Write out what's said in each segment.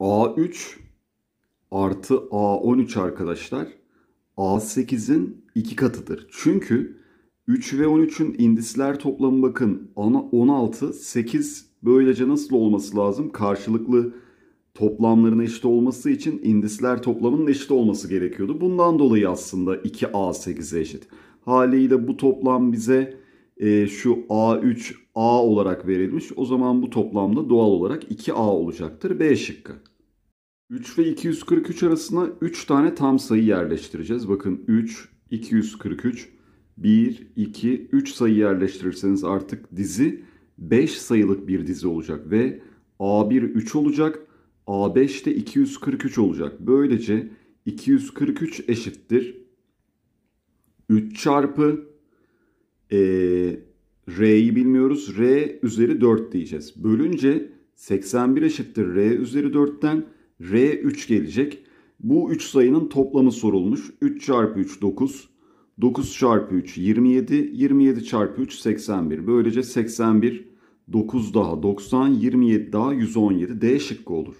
A3 artı A13 arkadaşlar A8'in iki katıdır. Çünkü 3 ve 13'ün indisler toplamı bakın 16, 8 böylece nasıl olması lazım? Karşılıklı toplamların eşit olması için indisler toplamının eşit olması gerekiyordu. Bundan dolayı aslında 2A8'e eşit. Haliyle bu toplam bize e, şu A3, A olarak verilmiş. O zaman bu toplamda doğal olarak 2A olacaktır. B şıkkı. 3 ve 243 arasına 3 tane tam sayı yerleştireceğiz. Bakın 3, 243, 1, 2, 3 sayı yerleştirirseniz artık dizi 5 sayılık bir dizi olacak ve A1 3 olacak, A5 de 243 olacak. Böylece 243 eşittir 3 çarpı e, R'yi bilmiyoruz. R üzeri 4 diyeceğiz. Bölünce 81 eşittir R üzeri 4'ten R 3 gelecek. Bu 3 sayının toplamı sorulmuş. 3 çarpı 3 9. 9 çarpı 3 27. 27 çarpı 3 81. Böylece 81 9 daha 90 27 daha 117 D şıkkı olur.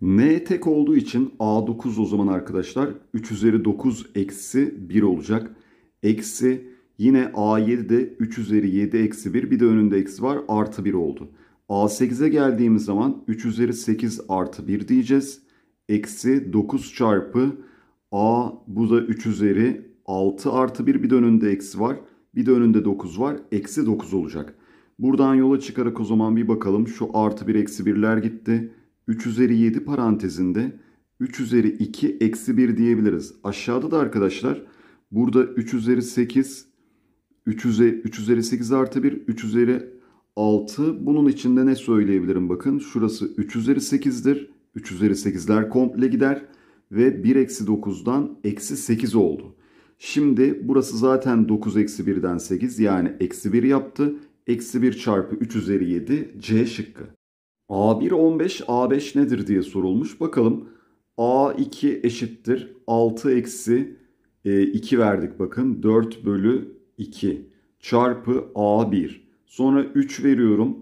N tek olduğu için A9 o zaman arkadaşlar 3 üzeri 9 eksi 1 olacak. Eksi Yine A7'de 3 üzeri 7 eksi 1 bir de önünde eksi var artı 1 oldu. A8'e geldiğimiz zaman 3 üzeri 8 artı 1 diyeceğiz. Eksi 9 çarpı A bu da 3 üzeri 6 artı 1 bir de önünde eksi var. Bir de önünde 9 var. Eksi 9 olacak. Buradan yola çıkarak o zaman bir bakalım şu artı 1 eksi 1'ler gitti. 3 üzeri 7 parantezinde 3 üzeri 2 eksi 1 diyebiliriz. Aşağıda da arkadaşlar burada 3 üzeri 8 3 üzeri, 3 üzeri 8 artı 1, 3 üzeri 6. Bunun içinde ne söyleyebilirim bakın. Şurası 3 üzeri 8'dir. 3 üzeri 8'ler komple gider. Ve 1 eksi 9'dan eksi 8 oldu. Şimdi burası zaten 9 eksi 1'den 8 yani eksi 1 yaptı. Eksi 1 çarpı 3 üzeri 7 C şıkkı. A1 15 A5 nedir diye sorulmuş. Bakalım A2 eşittir 6 eksi 2 e, verdik bakın. 4 bölü 2 çarpı A1. Sonra 3 veriyorum.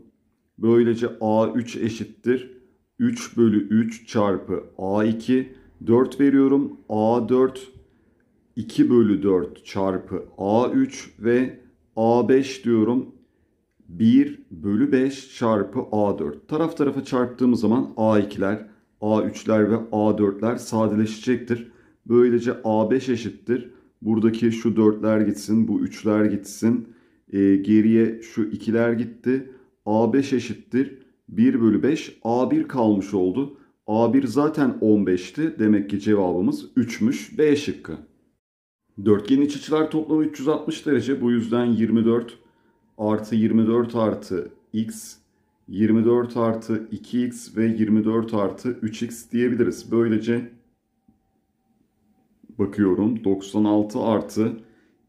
Böylece A3 eşittir. 3 bölü 3 çarpı A2. 4 veriyorum. A4 2 bölü 4 çarpı A3 ve A5 diyorum. 1 bölü 5 çarpı A4. Taraf tarafa çarptığımız zaman A2'ler, A3'ler ve A4'ler sadeleşecektir. Böylece A5 eşittir Buradaki şu dörtler gitsin, bu üçler gitsin. E, geriye şu ikiler gitti. A5 eşittir 1 bölü 5. A1 kalmış oldu. A1 zaten 15'ti. Demek ki cevabımız 3'müş. B şıkkı. Dörtgen iç açılar toplamı 360 derece. Bu yüzden 24 artı 24 artı x 24 artı 2x ve 24 artı 3x diyebiliriz. Böylece Bakıyorum 96 artı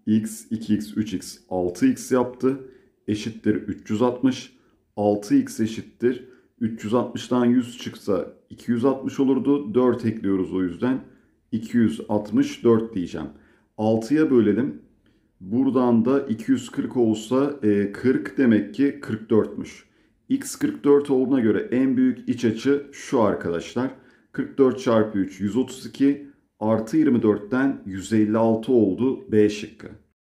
x, 2x, 3x, 6x yaptı. Eşittir 360. 6x eşittir. 360'dan 100 çıksa 260 olurdu. 4 ekliyoruz o yüzden. 264 diyeceğim. 6'ya bölelim. Buradan da 240 olsa 40 e, demek ki 44'müş. X 44 olduğuna göre en büyük iç açı şu arkadaşlar. 44 çarpı 3 132 artı 24'ten 156 oldu B şıkkı.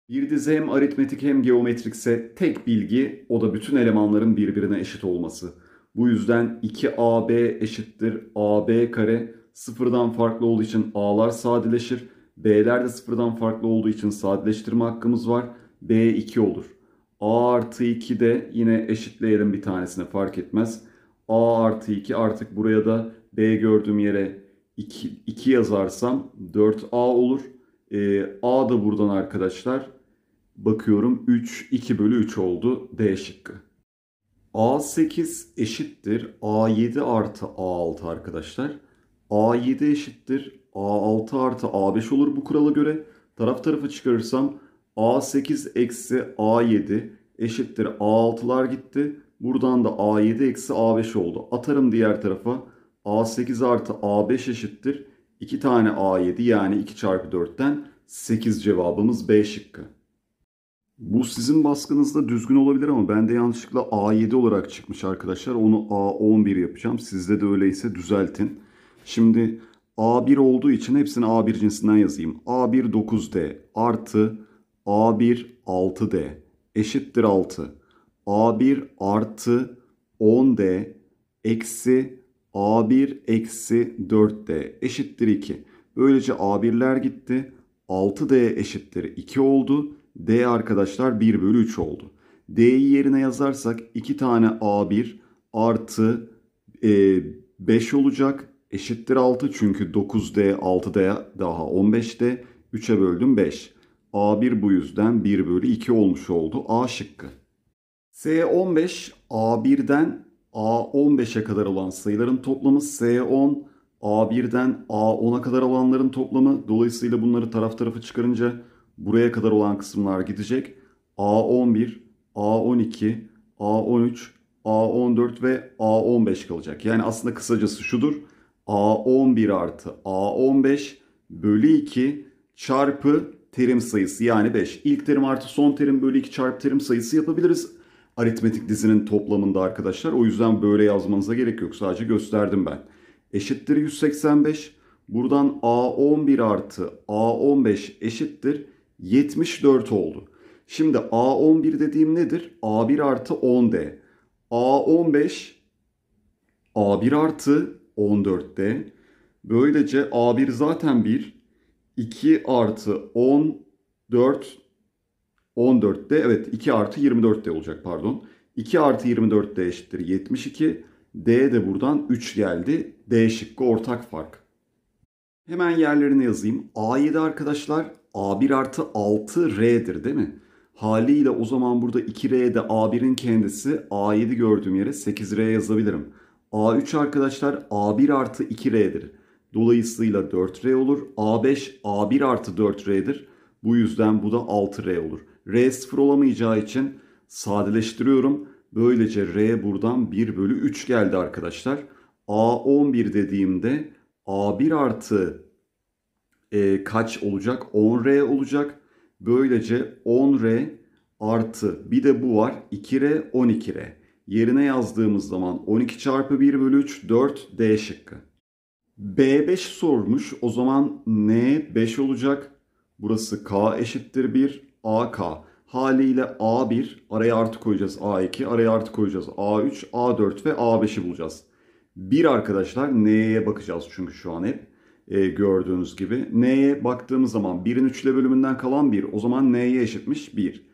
Bir dizi hem aritmetik hem geometrikse tek bilgi o da bütün elemanların birbirine eşit olması. Bu yüzden 2AB eşittir AB kare sıfırdan farklı olduğu için A'lar sadeleşir. B'ler de sıfırdan farklı olduğu için sadeleştirme hakkımız var. B 2 olur. A artı 2 de yine eşitleyelim bir tanesine fark etmez. A artı 2 artık buraya da B gördüğüm yere 2, 2 yazarsam 4A olur. E, A da buradan arkadaşlar. Bakıyorum 3, 2 bölü 3 oldu. D şıkkı. A8 eşittir. A7 artı A6 arkadaşlar. A7 eşittir. A6 artı A5 olur bu kurala göre. Taraf tarafa çıkarırsam A8 eksi A7 eşittir. A6'lar gitti. Buradan da A7 eksi A5 oldu. Atarım diğer tarafa. A8 artı A5 eşittir. 2 tane A7 yani 2 çarpı 4'ten 8 cevabımız B şıkkı. Bu sizin baskınızda düzgün olabilir ama bende yanlışlıkla A7 olarak çıkmış arkadaşlar. Onu A11 yapacağım. Sizde de öyleyse düzeltin. Şimdi A1 olduğu için hepsini A1 cinsinden yazayım. A1 9D artı A1 6D eşittir 6. A1 artı 10D eksi A1 eksi 4D eşittir 2. Böylece A1'ler gitti. 6D eşittir 2 oldu. D arkadaşlar 1 bölü 3 oldu. D'yi yerine yazarsak 2 tane A1 artı e, 5 olacak. Eşittir 6 çünkü 9D 6D daha 15D 3'e böldüm 5. A1 bu yüzden 1 bölü 2 olmuş oldu. A şıkkı. S15 A1'den A15'e kadar olan sayıların toplamı S10, A1'den A10'a kadar olanların toplamı. Dolayısıyla bunları taraf tarafa çıkarınca buraya kadar olan kısımlar gidecek. A11, A12, A13, A14 ve A15 kalacak. Yani aslında kısacası şudur. A11 artı A15 bölü 2 çarpı terim sayısı yani 5. İlk terim artı son terim bölü 2 çarpı terim sayısı yapabiliriz aritmetik dizinin toplamında arkadaşlar. O yüzden böyle yazmanıza gerek yok. Sadece gösterdim ben. Eşittir 185. Buradan A11 artı A15 eşittir 74 oldu. Şimdi A11 dediğim nedir? A1 artı 10D. A15 A1 artı 14D. Böylece A1 zaten 1. 2 artı 14 14'te evet 2 artı 24 de olacak pardon. 2 artı 24 de eşittir 72. D de buradan 3 geldi. D şıkkı ortak fark. Hemen yerlerine yazayım. A7 arkadaşlar A1 artı 6 R'dir değil mi? Haliyle o zaman burada 2R'de A1'in kendisi A7 gördüğüm yere 8R yazabilirim. A3 arkadaşlar A1 artı 2R'dir. Dolayısıyla 4R olur. A5 A1 artı 4R'dir. Bu yüzden bu da 6R olur. R sıfır olamayacağı için sadeleştiriyorum. Böylece R buradan 1 bölü 3 geldi arkadaşlar. A 11 dediğimde A1 artı e, kaç olacak? 10R olacak. Böylece 10R artı bir de bu var 2R 12R. Yerine yazdığımız zaman 12 çarpı 1 bölü 3 4 D şıkkı. B5 sormuş. O zaman N 5 olacak. Burası K eşittir 1. AK. Haliyle A1 araya artı koyacağız A2 araya artı koyacağız A3 A4 ve A5'i bulacağız. Bir arkadaşlar N'ye bakacağız çünkü şu an hep e, gördüğünüz gibi. N'ye baktığımız zaman 1'in 3 ile bölümünden kalan 1 o zaman N'ye eşitmiş 1.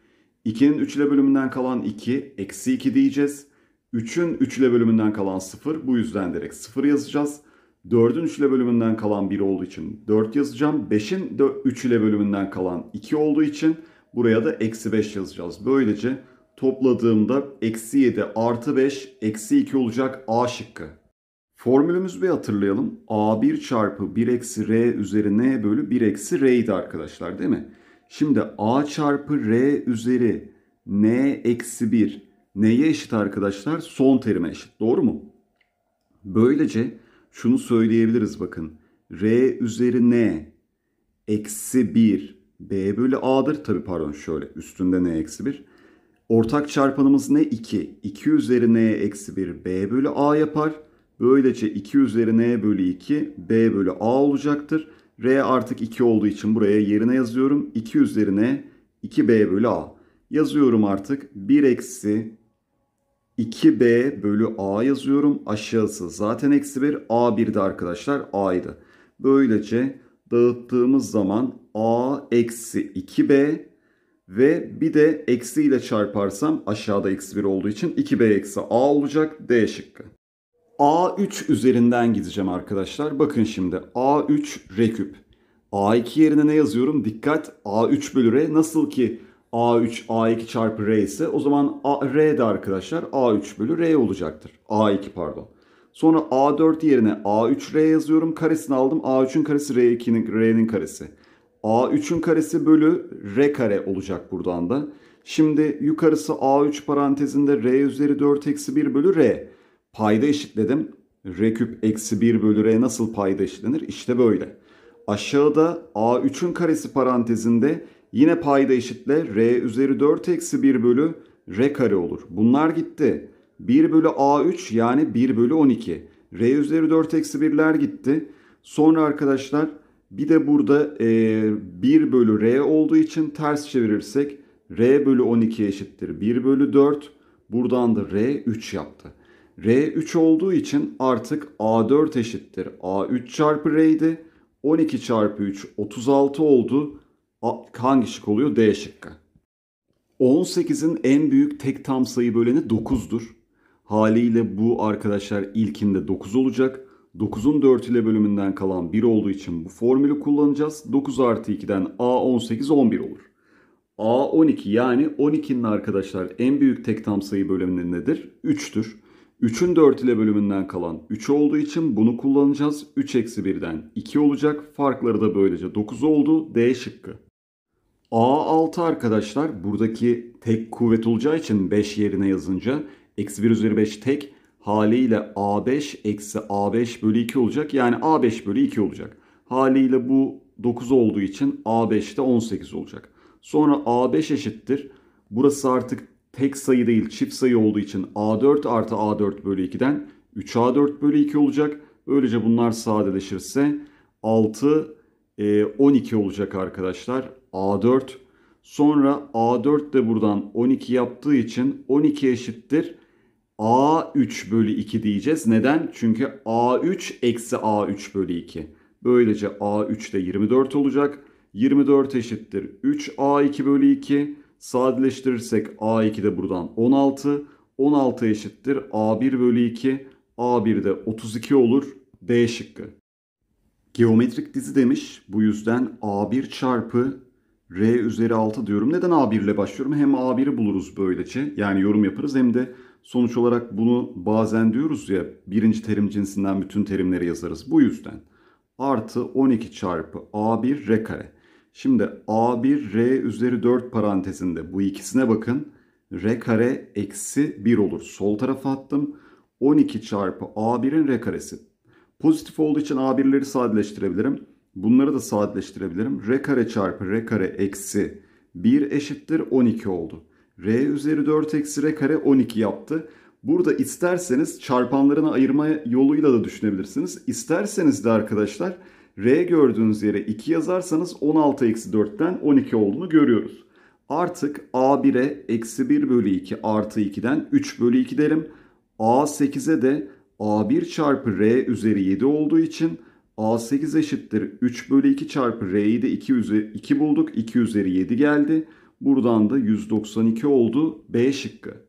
2'nin 3 ile bölümünden kalan 2 eksi 2 diyeceğiz. 3'ün 3 ile bölümünden kalan 0 bu yüzden direkt 0 yazacağız. 4'ün 3 ile bölümünden kalan 1 olduğu için 4 yazacağım. 5'in 3 ile bölümünden kalan 2 olduğu için Buraya da eksi 5 yazacağız. Böylece topladığımda eksi 7 artı 5 eksi 2 olacak A şıkkı. Formülümüzü bir hatırlayalım. A1 çarpı 1 eksi R üzeri N bölü 1 eksi R'ydi arkadaşlar değil mi? Şimdi A çarpı R üzeri N eksi 1 neye eşit arkadaşlar? Son terime eşit doğru mu? Böylece şunu söyleyebiliriz bakın. R üzeri N eksi 1 B bölü A'dır. Tabi pardon şöyle üstünde N eksi 1. Ortak çarpanımız ne? 2. 2 üzeri N eksi 1 B bölü A yapar. Böylece 2 üzeri N bölü 2 B bölü A olacaktır. R artık 2 olduğu için buraya yerine yazıyorum. 2 üzeri N 2B bölü A. Yazıyorum artık 1 eksi 2B bölü A yazıyorum. Aşağısı zaten eksi 1. A1'di arkadaşlar. A'ydı. Böylece dağıttığımız zaman a eksi 2b ve bir de eksi ile çarparsam aşağıda eksi 1 olduğu için 2b eksi a olacak d şıkkı. A3 üzerinden gideceğim arkadaşlar. Bakın şimdi A3 reküp. A2 yerine ne yazıyorum? Dikkat A3 bölü R. Nasıl ki A3 A2 çarpı R ise o zaman A, R de arkadaşlar A3 bölü R olacaktır. A2 pardon. Sonra A4 yerine A3R yazıyorum. Karesini aldım. A3'ün karesi R2'nin R'nin karesi. A3'ün karesi bölü R kare olacak buradan da. Şimdi yukarısı A3 parantezinde R üzeri 4 eksi 1 bölü R. Payda eşitledim. R küp eksi 1 bölü R nasıl payda eşitlenir? İşte böyle. Aşağıda A3'ün karesi parantezinde yine payda eşitle R üzeri 4 eksi 1 bölü R kare olur. Bunlar gitti. 1 bölü A3 yani 1 bölü 12. R üzeri 4 eksi 1'ler gitti. Sonra arkadaşlar bir de burada e, 1 bölü R olduğu için ters çevirirsek R bölü 12 eşittir 1 bölü 4. Buradan da R 3 yaptı. R 3 olduğu için artık A4 eşittir. A3 çarpı R'ydi. 12 çarpı 3 36 oldu. A, hangi şık oluyor? D şıkkı. 18'in en büyük tek tam sayı böleni 9'dur. Haliyle bu arkadaşlar ilkinde 9 olacak. 9'un 4 ile bölümünden kalan 1 olduğu için bu formülü kullanacağız. 9 artı 2'den A 18 11 olur. A 12 yani 12'nin arkadaşlar en büyük tek tam sayı bölümleri nedir? 3'tür. 3'ün 4 ile bölümünden kalan 3 olduğu için bunu kullanacağız. 3 eksi 1'den 2 olacak. Farkları da böylece 9 oldu. D şıkkı. A 6 arkadaşlar buradaki tek kuvvet olacağı için 5 yerine yazınca Eksi 1 üzeri 5 tek haliyle A5 eksi A5 bölü 2 olacak. Yani A5 bölü 2 olacak. Haliyle bu 9 olduğu için a 5 de 18 olacak. Sonra A5 eşittir. Burası artık tek sayı değil çift sayı olduğu için A4 artı A4 bölü 2'den 3A4 bölü 2 olacak. Böylece bunlar sadeleşirse 6 12 e, olacak arkadaşlar. A4 sonra A4 de buradan 12 yaptığı için 12 eşittir. A3 bölü 2 diyeceğiz. Neden? Çünkü A3 eksi A3 bölü 2. Böylece A3 de 24 olacak. 24 eşittir 3 A2 bölü 2. Sadeleştirirsek A2 de buradan 16. 16 eşittir A1 bölü 2. A1 de 32 olur. D şıkkı. Geometrik dizi demiş. Bu yüzden A1 çarpı R üzeri 6 diyorum. Neden A1 ile başlıyorum? Hem A1'i buluruz böylece. Yani yorum yaparız hem de Sonuç olarak bunu bazen diyoruz ya birinci terim cinsinden bütün terimleri yazarız. Bu yüzden artı 12 çarpı A1 R kare. Şimdi A1 R üzeri 4 parantezinde bu ikisine bakın. R kare eksi 1 olur. Sol tarafa attım. 12 çarpı A1'in R karesi. Pozitif olduğu için A1'leri sadeleştirebilirim. Bunları da sadeleştirebilirim. R kare çarpı R kare eksi 1 eşittir 12 oldu. R üzeri 4 eksi R kare 12 yaptı. Burada isterseniz çarpanlarına ayırma yoluyla da düşünebilirsiniz. İsterseniz de arkadaşlar R gördüğünüz yere 2 yazarsanız 16 eksi 4'ten 12 olduğunu görüyoruz. Artık A1'e eksi 1 bölü 2 artı 2'den 3 bölü 2 derim. A8'e de A1 çarpı R üzeri 7 olduğu için A8 eşittir 3 bölü 2 çarpı R'yi de 2, üzeri, 2 bulduk. 2 üzeri 7 geldi. Buradan da 192 oldu B şıkkı.